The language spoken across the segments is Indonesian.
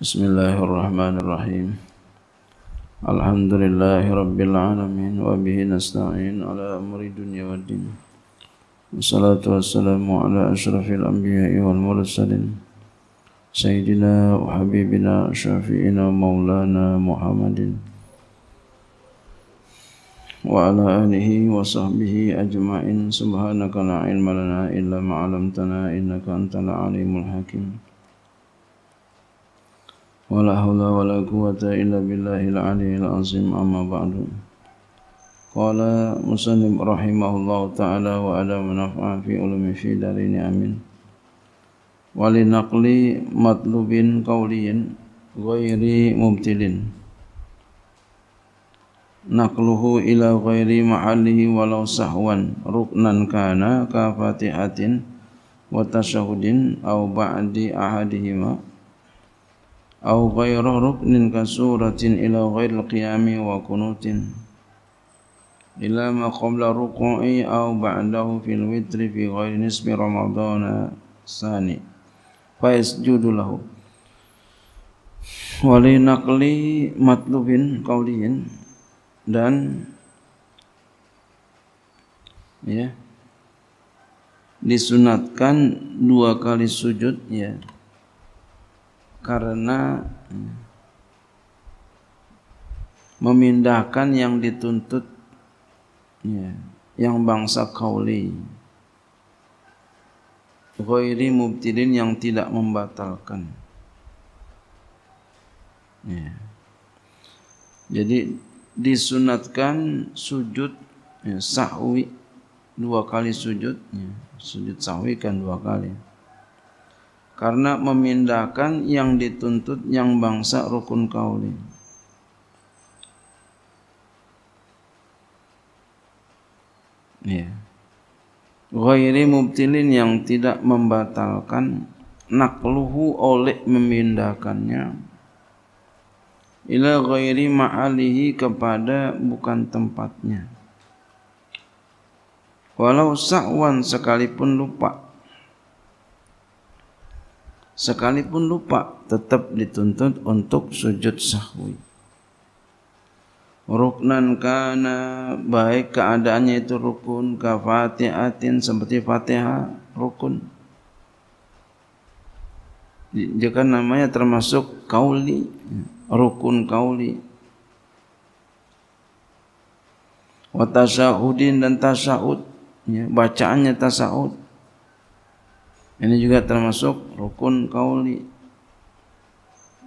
بسم الله الرحمن الرحيم الحمد لله رب العالمين وبه نستعين على أمر الدنيا والدين والصلاة والسلام على أشرف الأنبياء والمرسلين سيدنا وحبيبنا شفيعنا مولانا محمد وعلى آله وصحبه أجمعين سبحانك لا علم لنا إلا ما علمتنا إنك أنت العليم الحكيم ولا حول ولا قوة إلا بالله العلي العظيم أما بعد قال مسلم رحمه الله تعالى وعلى منفعا في علوم في دارين آمين ولنقل مطلوب قولي غير مبتل naqluhu ila ghairi mahallihi walau sahwan ruknan kana ka fatihatin wa tasyahudin aw ba'di ahadihima أو غير ركن كسورة إلى غير القيام وكنوت إلى ما قبل الركوع أو بعده في الوتر في غير نصف رمضان الثاني فيسجد له ولنقل مطلوب قولي dan ya disunatkan dua kali sujud ya karena memindahkan yang dituntut ya, yang bangsa kauli ghairi mubtilin yang tidak membatalkan ya. jadi disunatkan sujud ya, sahwi dua kali sujud ya. sujud sahwi kan dua kali karena memindahkan yang dituntut yang bangsa rukun kaulin. Ya. Ghairi mubtilin yang tidak membatalkan nakluhu oleh memindahkannya ila ghairi ma'alihi kepada bukan tempatnya. Walau sa'wan sekalipun lupa sekalipun lupa tetap dituntut untuk sujud sahwi ruknan kana baik keadaannya itu rukun fatihatin seperti fatihah rukun Jika namanya termasuk kauli rukun kauli wa tasahudin dan tasahud ya, bacaannya tasahud ini juga termasuk rukun kauli.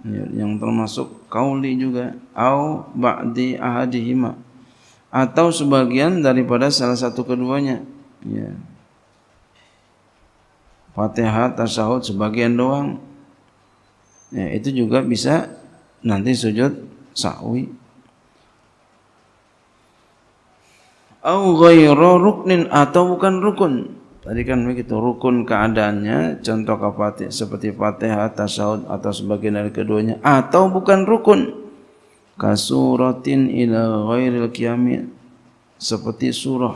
Ya, yang termasuk kauli juga au ba'di ahadihima atau sebagian daripada salah satu keduanya. Ya. Fatihah, tasahud sebagian doang. Ya, itu juga bisa nanti sujud sa'wi Au ghairu ruknin atau bukan rukun. Tadi kan begitu rukun keadaannya, contoh kapati seperti Fatihah, tasawuf atau sebagian dari keduanya atau bukan rukun. Kasuratin ila ghairil qiyami seperti surah.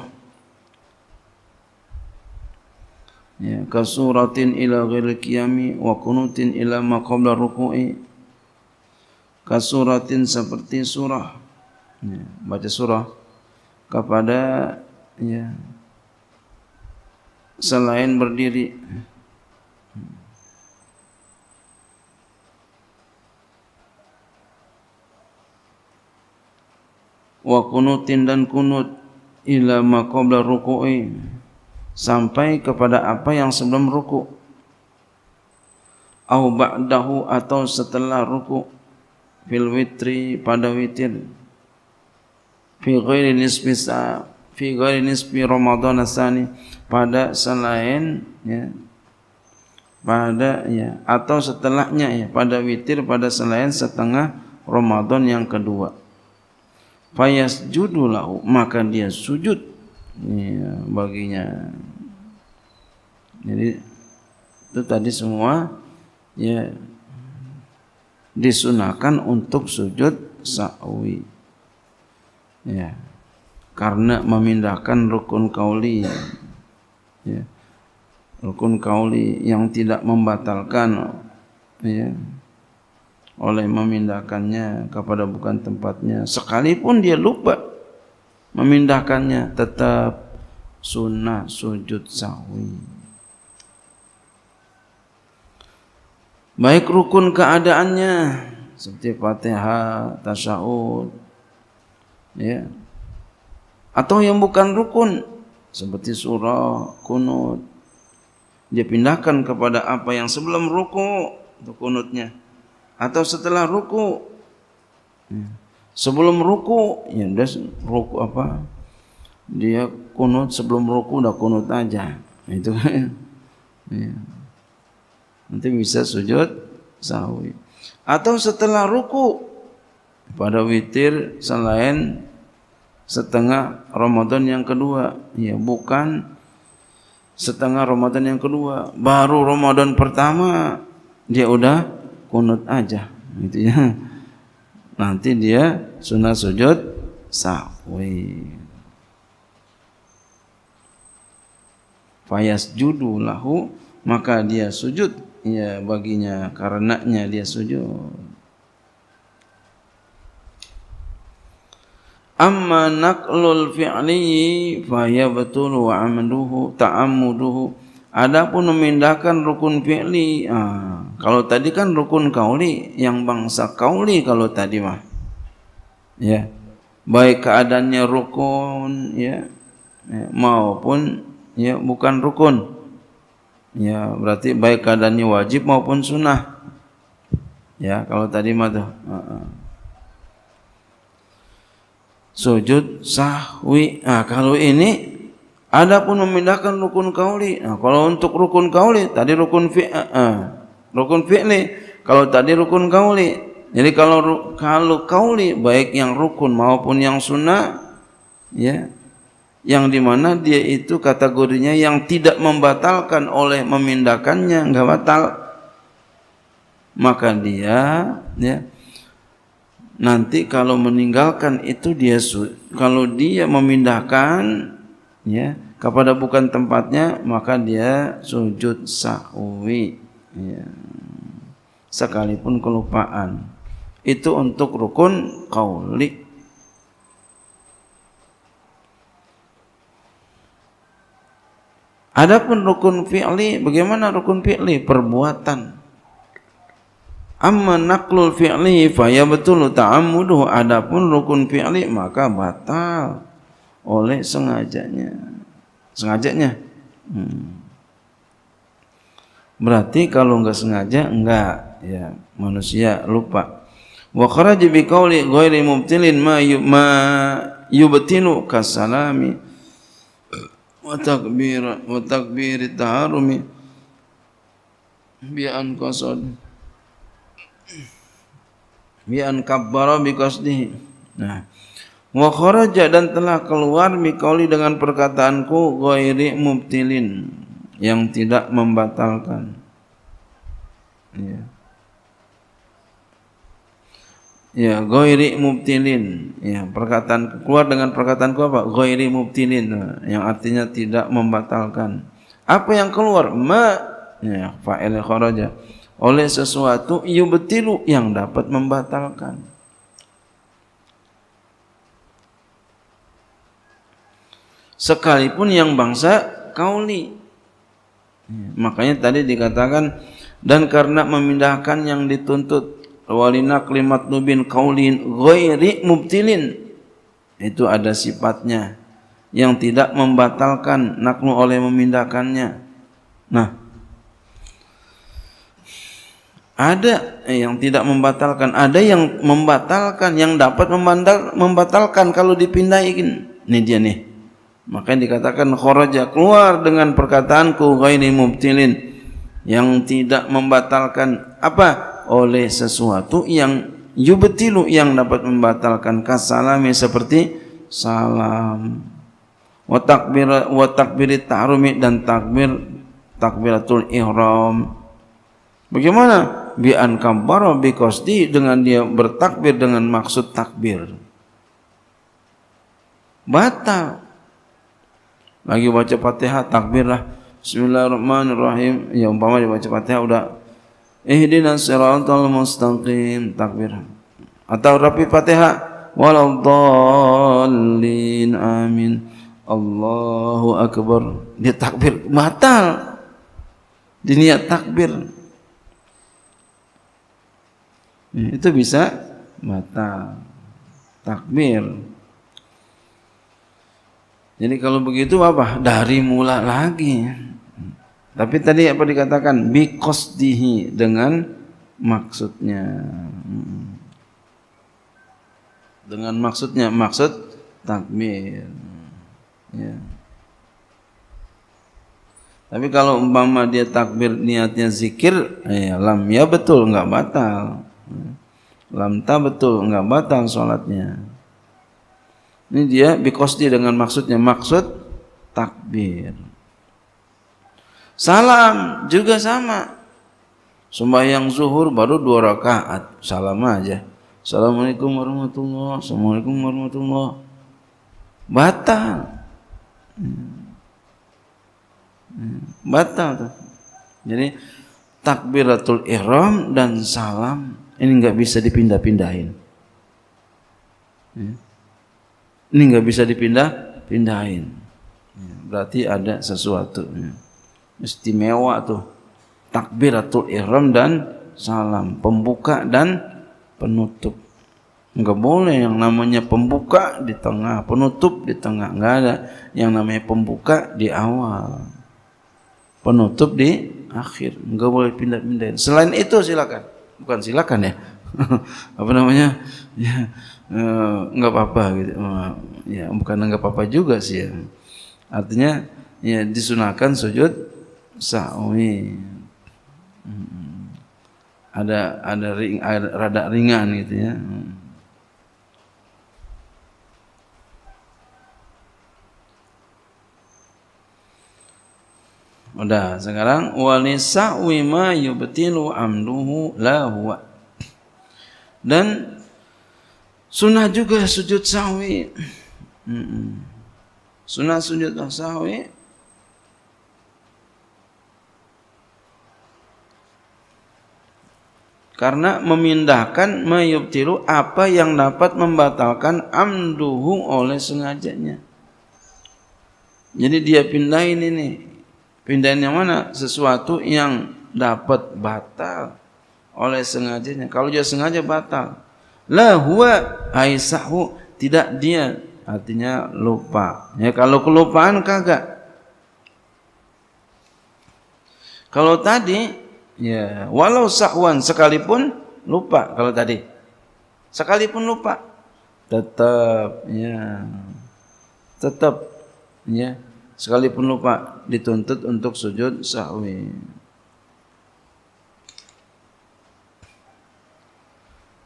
Ya, kasuratin ila ghairil qiyami wa kunutin ila ma qabla ruku'i. Kasuratin seperti surah. Ya, baca surah kepada ya selain berdiri wa kunutin dan kunut ila ma qabla ruku'i sampai kepada apa yang sebelum ruku au ba'dahu atau setelah ruku fil witri pada witir fi ghairi nisbi fi ghairi nisfi Ramadan asani pada selain ya pada ya atau setelahnya ya pada witir pada selain setengah Ramadhan yang kedua fayas judulahu maka dia sujud ya, baginya jadi itu tadi semua ya disunahkan untuk sujud sa'wi ya yeah. karena memindahkan rukun kauli ya. rukun kauli yang tidak membatalkan ya, oleh memindahkannya kepada bukan tempatnya sekalipun dia lupa memindahkannya tetap sunnah sujud sahwi baik rukun keadaannya seperti fatihah tasyahud ya atau yang bukan rukun seperti surah kunut dia pindahkan kepada apa yang sebelum ruku untuk kunutnya atau setelah ruku ya. sebelum ruku ya udah ruku apa dia kunut sebelum ruku udah kunut aja nah, itu kan ya. nanti bisa sujud sahwi atau setelah ruku pada witir selain setengah Ramadan yang kedua ya bukan setengah Ramadan yang kedua baru Ramadan pertama dia udah kunut aja gitu ya nanti dia sunah sujud sahwi fayas judu lahu maka dia sujud ya baginya karenanya dia sujud amma naqlul fi'liyi fa ya batul wa amduhu ta'amuduhu adapun memindahkan rukun fi'li ah, kalau tadi kan rukun kauli yang bangsa kauli kalau tadi mah ya baik keadaannya rukun ya, ya maupun ya bukan rukun ya berarti baik keadaannya wajib maupun sunnah ya kalau tadi mah tuh uh-uh. sujud sahwi. Nah, kalau ini ada pun memindahkan rukun kauli. Nah, kalau untuk rukun kauli tadi rukun fi uh, rukun fi'li. Kalau tadi rukun kauli. Jadi kalau kalau kauli baik yang rukun maupun yang sunnah ya yang dimana dia itu kategorinya yang tidak membatalkan oleh memindahkannya enggak batal maka dia ya nanti kalau meninggalkan itu dia kalau dia memindahkan ya kepada bukan tempatnya maka dia sujud sahwi ya. sekalipun kelupaan itu untuk rukun kauli Adapun rukun fi'li bagaimana rukun fi'li perbuatan Amma naqlul fi'li fa ya betul ta'ammudu adapun rukun fi'li maka batal oleh sengajanya. Sengajanya. Hmm. Berarti kalau enggak sengaja enggak ya manusia lupa. Wa kharaja bi qawli ghairi mubtilin ma ma yubtilu kasalami wa takbir wa takbir taharumi bi an qasadi bi an kabbara bi qasdihi nah wa kharaja dan telah keluar miqali dengan perkataanku ghairi mubtilin yang tidak membatalkan ya ya ghairi mubtilin ya perkataan keluar dengan perkataanku apa ghairi mubtilin yang artinya tidak membatalkan apa yang keluar ma ya fa'il kharaja oleh sesuatu yubtilu yang dapat membatalkan. Sekalipun yang bangsa kauli. Ya, makanya tadi dikatakan dan karena memindahkan yang dituntut walina klimat nubin kaulin ghairi mubtilin itu ada sifatnya yang tidak membatalkan naklu oleh memindahkannya. Nah, ada yang tidak membatalkan ada yang membatalkan yang dapat membandar, membatalkan kalau dipindahin ini dia nih maka dikatakan khoraja keluar dengan perkataanku ghairi mubtilin yang tidak membatalkan apa oleh sesuatu yang yubtilu yang dapat membatalkan kasalami seperti salam wa takbir wa takbir tahrumi dan takbir takbiratul ihram bagaimana bi an kabbara bi qasdi dengan dia bertakbir dengan maksud takbir. Batal. Lagi baca Fatihah takbirlah. Bismillahirrahmanirrahim. Ya umpama dia baca Fatihah udah ihdinas siratal mustaqim takbir. Atau rapi Fatihah waladdallin amin. Allahu akbar. Dia takbir batal. Dia niat takbir Ya, itu bisa batal. Takbir. Jadi kalau begitu apa? Dari mula lagi. Tapi tadi apa dikatakan? dihi dengan maksudnya. Dengan maksudnya maksud takbir. Ya. Tapi kalau umpama dia takbir niatnya zikir, ya lam ya betul nggak batal. lam betul, enggak batal salatnya ini dia biqasdi dengan maksudnya maksud takbir salam juga sama sembahyang zuhur baru dua rakaat salam aja Assalamualaikum warahmatullahi Assalamualaikum warahmatullahi wabarakatuh batal hmm. Hmm. batal tuh. jadi takbiratul ihram dan salam Ini nggak bisa dipindah-pindahin. Ya. Ini nggak bisa dipindah-pindahin. Ya, berarti ada sesuatu. Ya. Istimewa tuh. Takbiratul ihram dan salam. Pembuka dan penutup. Enggak boleh yang namanya pembuka di tengah, penutup di tengah. Enggak ada yang namanya pembuka di awal. Penutup di akhir. Enggak boleh pindah-pindahin. Selain itu silakan bukan silakan ya apa namanya ya eh, nggak apa-apa gitu eh, ya bukan nggak apa-apa juga sih ya artinya ya disunahkan sujud sawi hmm. ada ada ring ada, rada ringan gitu ya hmm. Udah sekarang wanisa wima yubtilu amduhu la huwa. Dan sunah juga sujud sahwi. sunah sujud sahwi karena memindahkan mayubtilu apa yang dapat membatalkan amduhu oleh sengajanya. Jadi dia pindahin ini Pindahan yang mana? Sesuatu yang dapat batal oleh sengajanya. Kalau dia sengaja batal. La huwa aisahu. Tidak dia. Artinya lupa. Ya, kalau kelupaan kagak. Kalau tadi, ya walau sahwan sekalipun lupa kalau tadi. Sekalipun lupa tetap ya. Tetap ya sekalipun lupa dituntut untuk sujud sahwi.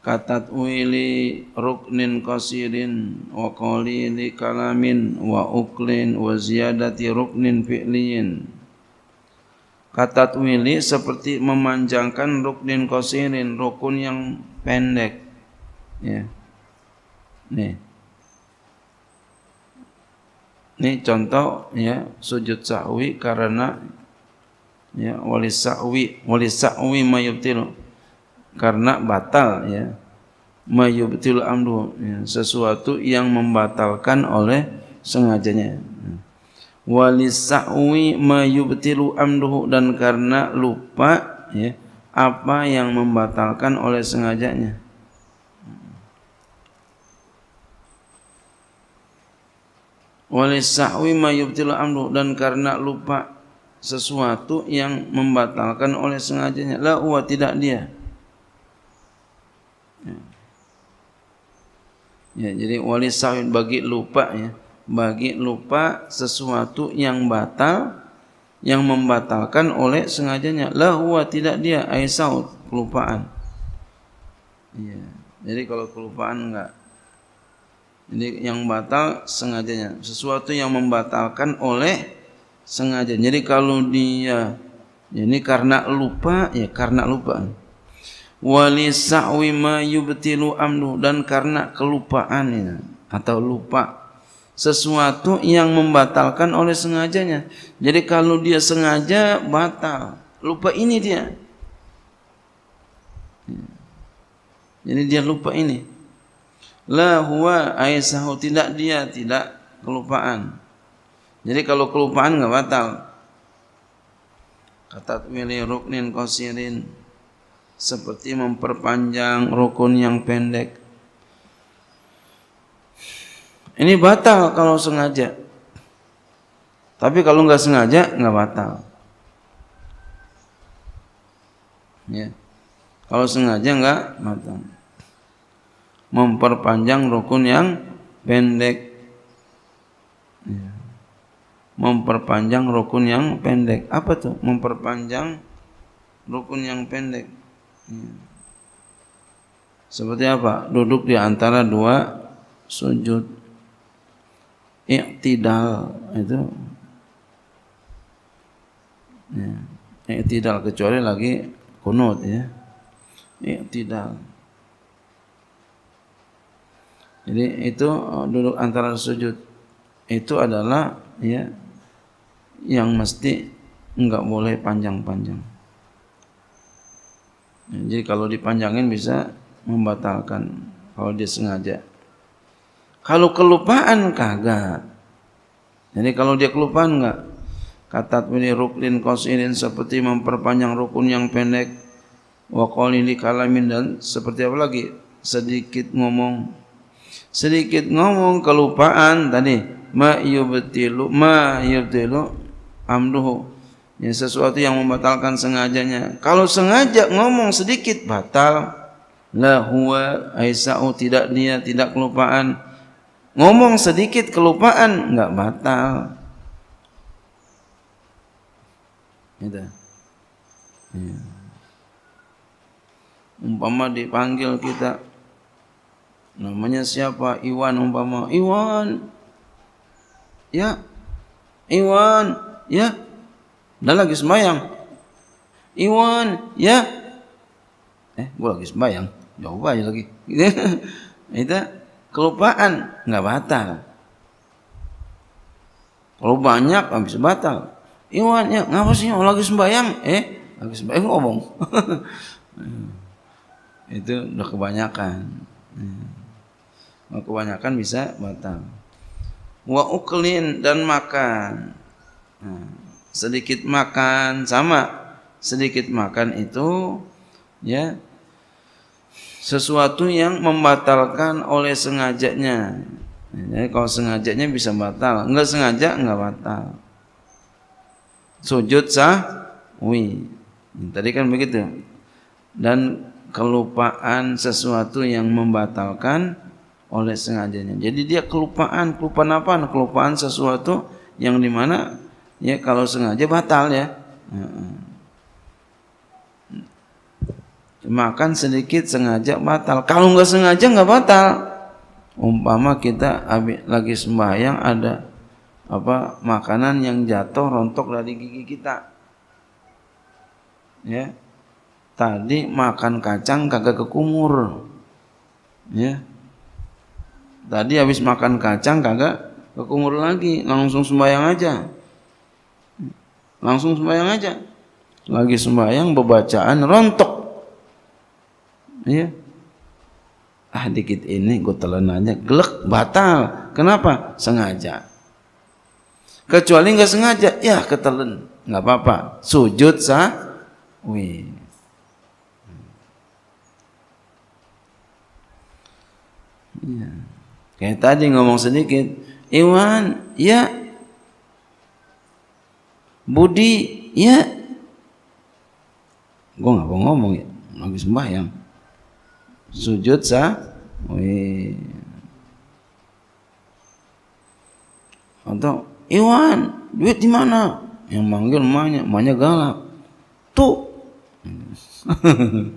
Katat wili ruknin kosirin wa qalili kalamin wa uklin wa ziyadati ruknin fi'liyin. Katat wili seperti memanjangkan ruknin kosirin, rukun yang pendek. Ya. Nih. Ini contoh ya sujud sahwi karena ya wali sahwi wali sahwi mayubtil karena batal ya mayubtil amdu ya, sesuatu yang membatalkan oleh sengajanya wali sahwi mayubtil amdu dan karena lupa ya apa yang membatalkan oleh sengajanya walisahwi mayubtil amru dan karena lupa sesuatu yang membatalkan oleh sengajanya la wa tidak dia ya, ya jadi walisahwi bagi lupa ya bagi lupa sesuatu yang batal yang membatalkan oleh sengajanya la wa tidak dia Aisyah kelupaan ya jadi kalau kelupaan enggak Jadi yang batal sengajanya, sesuatu yang membatalkan oleh sengaja. Jadi kalau dia ini karena lupa ya karena lupa. Walisawi ma yubtilu amdu dan karena kelupaan ya, atau lupa sesuatu yang membatalkan oleh sengajanya. Jadi kalau dia sengaja batal, lupa ini dia. Jadi dia lupa ini. La huwa aisahu tidak dia tidak kelupaan. Jadi kalau kelupaan enggak batal. Kata wili ruknin kosirin seperti memperpanjang rukun yang pendek. Ini batal kalau sengaja. Tapi kalau enggak sengaja enggak batal. Ya. Kalau sengaja enggak batal. memperpanjang rukun yang pendek ya. memperpanjang rukun yang pendek apa tuh memperpanjang rukun yang pendek ya. seperti apa duduk di antara dua sujud i'tidal itu ya. kecuali lagi kunut ya i'tidal jadi itu eh, duduk antara sujud itu adalah ya yang mesti enggak boleh panjang-panjang. Nah, jadi kalau dipanjangin bisa membatalkan kalau dia sengaja. Kalau kelupaan kagak. Jadi kalau dia kelupaan enggak kata ini ruklin ini seperti memperpanjang rukun yang pendek wa qalili kalamin dan seperti apa lagi sedikit ngomong sedikit ngomong kelupaan tadi ma yubtilu ma yubtilu amduhu ya, sesuatu yang membatalkan sengajanya kalau sengaja ngomong sedikit batal la huwa aisa'u tidak dia tidak kelupaan ngomong sedikit kelupaan enggak batal itu ya. umpama dipanggil kita namanya siapa Iwan umpama Iwan ya Iwan ya Dan lagi sembahyang Iwan ya eh gua lagi sembahyang jauh aja lagi itu kelupaan nggak batal kalau banyak habis batal Iwan ya ngapa sih oh, lagi sembahyang eh lagi sembahyang ngomong itu udah kebanyakan hmm. Nah, kebanyakan bisa batal wa uklin dan makan nah, sedikit makan sama sedikit makan itu ya sesuatu yang membatalkan oleh sengajanya jadi kalau sengajanya bisa batal enggak sengaja enggak batal sujud wi, nah, tadi kan begitu dan kelupaan sesuatu yang membatalkan oleh sengajanya. Jadi dia kelupaan, kelupaan apa? Kelupaan sesuatu yang dimana ya kalau sengaja batal ya. Makan sedikit sengaja batal. Kalau nggak sengaja nggak batal. Umpama kita lagi sembahyang ada apa makanan yang jatuh rontok dari gigi kita. Ya. Tadi makan kacang kagak kekumur. Ya Tadi habis makan kacang kagak ke kumur lagi, langsung sembahyang aja. Langsung sembahyang aja. Lagi sembahyang bebacaan rontok. Iya. Ah dikit ini gue telan aja, glek batal. Kenapa? Sengaja. Kecuali nggak sengaja, ya ketelen, nggak apa-apa. Sujud sah. Wih, Yeah. Kayak tadi ngomong sedikit, Iwan, ya. Budi, ya. Gue nggak mau ngomong ya, lagi sembahyang. Sujud sa, wih. Atau Iwan, duit di mana? Yang manggil emaknya, emaknya galak. Tuh.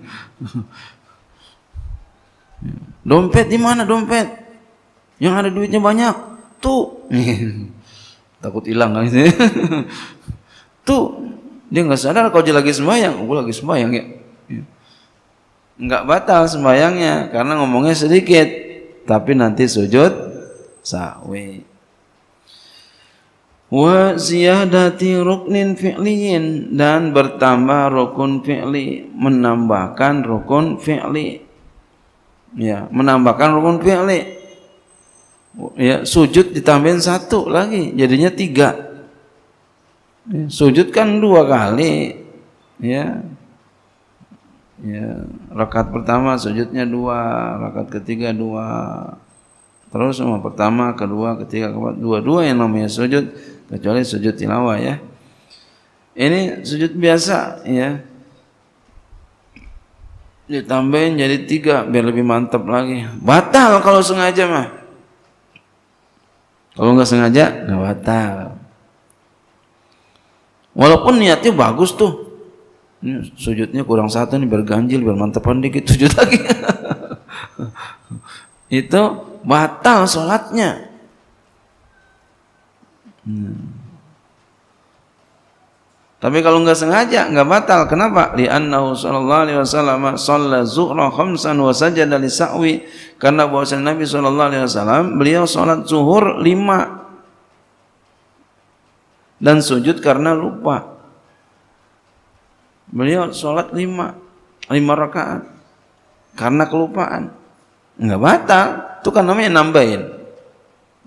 dompet di mana dompet? Yang ada duitnya banyak, tuh. Takut hilang kan sih. tuh, dia nggak sadar kau dia lagi sembahyang, oh, aku lagi sembahyang ya. Nggak batal sembahyangnya karena ngomongnya sedikit, tapi nanti sujud sawi. Wa ziyadati ruknin fi'liyin dan bertambah rukun fi'li, menambahkan rukun fi'li. Ya, menambahkan rukun fi'li ya sujud ditambahin satu lagi jadinya tiga ya, sujud kan dua kali ya ya rakaat pertama sujudnya dua rakaat ketiga dua terus sama pertama kedua ketiga keempat dua dua yang namanya sujud kecuali sujud tilawah ya ini sujud biasa ya ditambahin jadi tiga biar lebih mantap lagi batal kalau sengaja mah kalau nggak sengaja nggak batal. Walaupun niatnya bagus tuh. Ini sujudnya kurang satu nih berganjil, ganjil dikit sujud lagi. itu batal sholatnya. Hmm. Tapi kalau enggak sengaja enggak batal. Kenapa? Di Li'annahu sallallahu alaihi wasallam shalla zuhra khamsan wa sajada li sa'wi. Karena bahwa Nabi sallallahu alaihi wasallam beliau salat zuhur lima dan sujud karena lupa. Beliau salat lima, lima rakaat karena kelupaan. Enggak batal, itu kan namanya nambahin.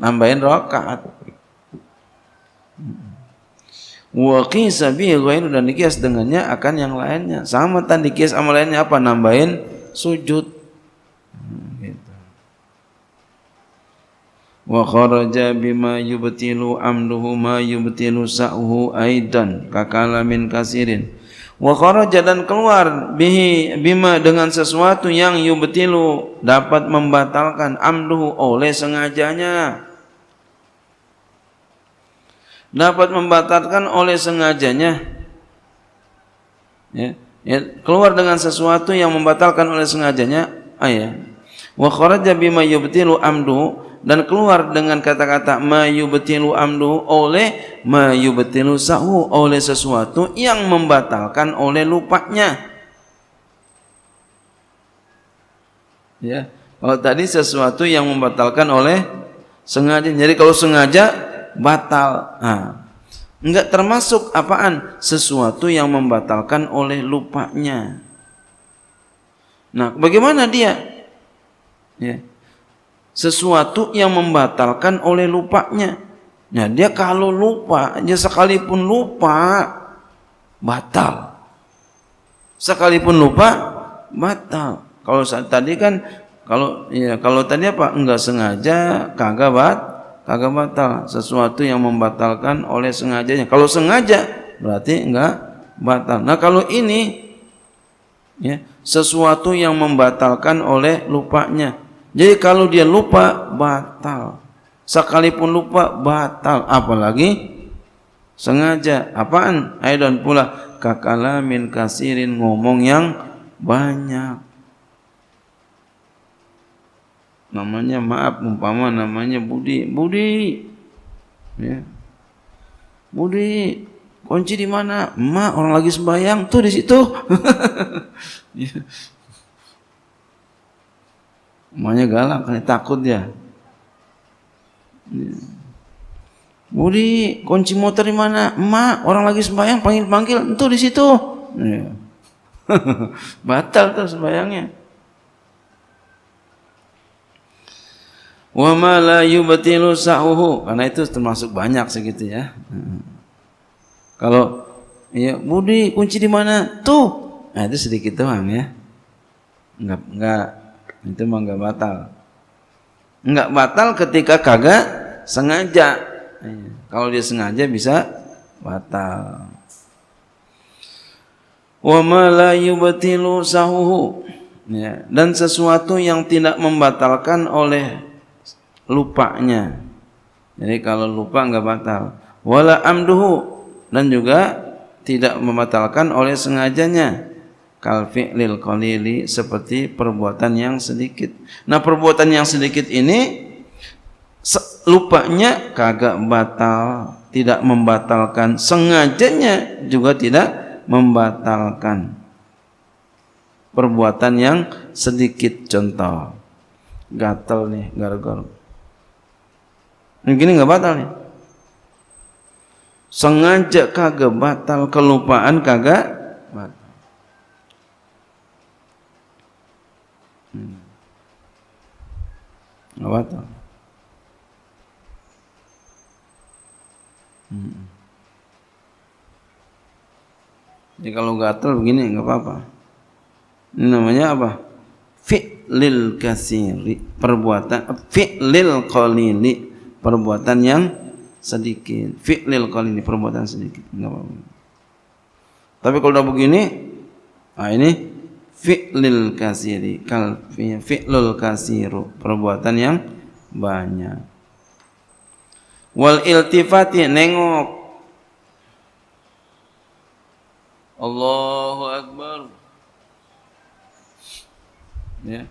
Nambahin rakaat. Waqisa bihi ghairu dan dikias dengannya akan yang lainnya. Sama tan dikias sama lainnya apa? Nambahin sujud. Gitu. Wa kharaja bima yubtilu amduhu ma yubtilu sa'uhu aidan kakalamin kasirin. Wa kharaja dan keluar bihi bima dengan sesuatu yang yubtilu dapat membatalkan amduhu oleh sengajanya dapat membatalkan oleh sengajanya ya, ya, keluar dengan sesuatu yang membatalkan oleh sengajanya Ayat. Ah, wa kharaja bima yubtilu amdu dan keluar dengan kata-kata mayubtilu amdu oleh mayubtilu sahu oleh sesuatu yang membatalkan oleh lupanya ya kalau tadi sesuatu yang membatalkan oleh sengaja jadi kalau sengaja batal. Nah, enggak termasuk apaan? Sesuatu yang membatalkan oleh lupanya. Nah, bagaimana dia? Ya. Sesuatu yang membatalkan oleh lupanya. Nah, dia kalau lupa, dia sekalipun lupa batal. Sekalipun lupa batal. Kalau saat tadi kan kalau ya kalau tadi apa? Enggak sengaja kagak bat kagak batal sesuatu yang membatalkan oleh sengajanya kalau sengaja berarti enggak batal nah kalau ini ya sesuatu yang membatalkan oleh lupanya jadi kalau dia lupa batal sekalipun lupa batal apalagi sengaja apaan aidan pula min kasirin ngomong yang banyak namanya maaf umpama namanya Budi Budi ya Budi kunci di mana emak orang lagi sembayang tuh di situ ya. emaknya galak karena takut dia ya. Budi kunci motor di mana emak orang lagi sembayang panggil panggil tuh di situ ya. batal tuh sembayangnya wa ma la yubtilu sa'uhu karena itu termasuk banyak segitu ya kalau ya Budi kunci di mana tuh nah itu sedikit doang ya enggak enggak itu mah enggak batal enggak batal ketika kagak sengaja iya. kalau dia sengaja bisa batal wa ma la yubtilu sa'uhu ya dan sesuatu yang tidak membatalkan oleh lupanya. Jadi kalau lupa enggak batal. Wala amduhu dan juga tidak membatalkan oleh sengajanya kal lil qalili seperti perbuatan yang sedikit. Nah, perbuatan yang sedikit ini lupanya kagak batal, tidak membatalkan, sengajanya juga tidak membatalkan perbuatan yang sedikit contoh gatel nih gara-gara yang gini nggak batal ya. Sengaja kagak batal, kelupaan kagak batal. Hmm. batal. Hmm. Jadi kalau gatal begini nggak apa-apa. Ini namanya apa? Fi'lil kasiri, perbuatan fi'lil qalili, perbuatan yang sedikit. Fi'lil kali ini perbuatan sedikit. apa-apa. Tapi kalau udah begini, nah ini fi'lil kasiri. Kal, fi'lul kasiru. Perbuatan yang banyak. Wal iltifati nengok. Allahu Akbar. Ya.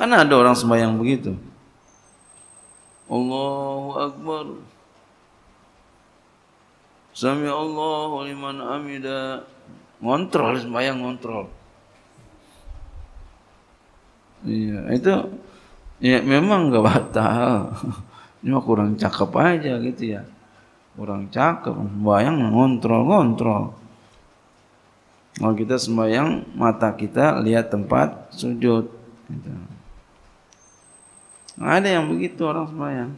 Karena ada orang sembahyang begitu. Allahu Akbar Sami Allahu liman amida Ngontrol, sembahyang ngontrol Iya, itu ya memang nggak batal. Cuma kurang cakep aja gitu ya. Kurang cakep, sembahyang ngontrol-ngontrol. Kalau kita sembahyang, mata kita lihat tempat sujud. Gitu. Ada yang begitu orang sembahyang.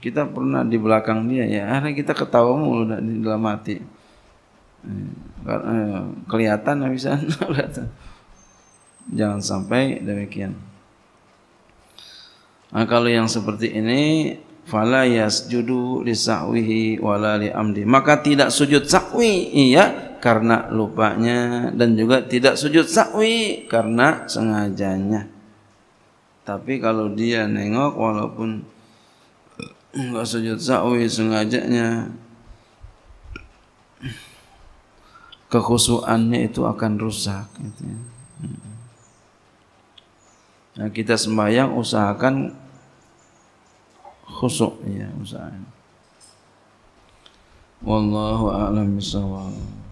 Kita pernah di belakang dia ya, akhirnya kita ketawa mulu di dalam hati. Eh, eh, kelihatan habisan, Jangan sampai demikian. Nah, kalau yang seperti ini fala yasjudu li sahwihi amdi. Maka tidak sujud sahwi, iya karena lupanya dan juga tidak sujud sawi karena sengajanya. Tapi kalau dia nengok walaupun enggak sujud sawi sengajanya kekhusuannya itu akan rusak gitu ya. hmm. Nah, kita sembahyang usahakan khusuk ya usahakan. Wallahu a'lam bishawab.